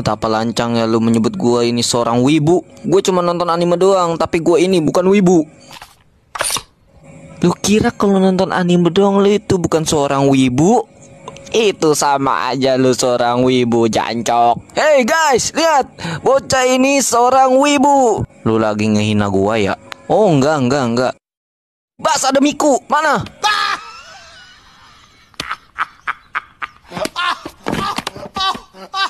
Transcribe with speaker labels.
Speaker 1: Betapa lancang ya lu menyebut gue ini seorang wibu. Gue cuma nonton anime doang, tapi gue ini bukan wibu.
Speaker 2: Lu kira kalau nonton anime doang lu itu bukan
Speaker 1: seorang wibu? Itu sama aja lu seorang wibu jancok.
Speaker 3: Hey guys, lihat, bocah ini seorang wibu.
Speaker 1: Lu lagi ngehina gua ya?
Speaker 4: Oh enggak enggak enggak.
Speaker 3: Bas ada Miku, mana? ah!
Speaker 5: ah! ah! ah!